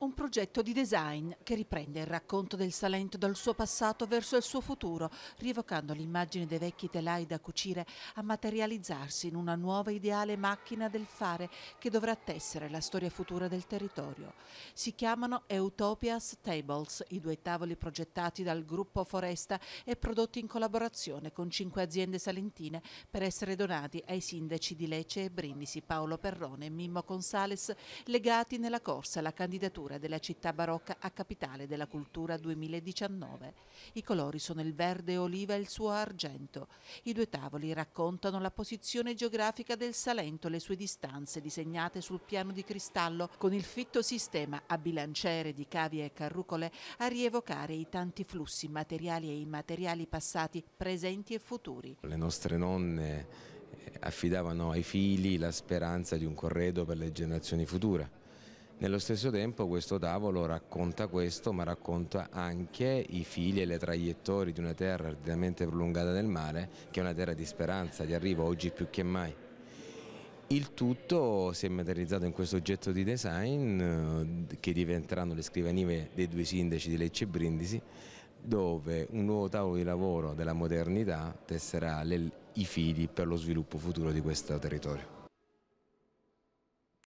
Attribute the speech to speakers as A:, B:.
A: Un progetto di design che riprende il racconto del Salento dal suo passato verso il suo futuro, rievocando l'immagine dei vecchi telai da cucire a materializzarsi in una nuova ideale macchina del fare che dovrà tessere la storia futura del territorio. Si chiamano Eutopias Tables, i due tavoli progettati dal gruppo Foresta e prodotti in collaborazione con cinque aziende salentine per essere donati ai sindaci di Lecce e Brindisi, Paolo Perrone e Mimmo Consales, legati nella corsa alla candidatura cultura della città barocca a capitale della cultura 2019. I colori sono il verde oliva e il suo argento. I due tavoli raccontano la posizione geografica del Salento, le sue distanze disegnate sul piano di cristallo con il fitto sistema a bilanciere di cavie e carrucole a rievocare i tanti flussi materiali e immateriali passati, presenti e futuri.
B: Le nostre nonne eh, affidavano ai figli la speranza di un corredo per le generazioni future. Nello stesso tempo questo tavolo racconta questo, ma racconta anche i fili e le traiettorie di una terra arditamente prolungata nel mare, che è una terra di speranza, di arrivo oggi più che mai. Il tutto si è materializzato in questo oggetto di design eh, che diventeranno le scrivanie dei due sindaci di Lecce e Brindisi, dove un nuovo tavolo di lavoro della modernità tesserà le, i fili per lo sviluppo futuro di questo territorio.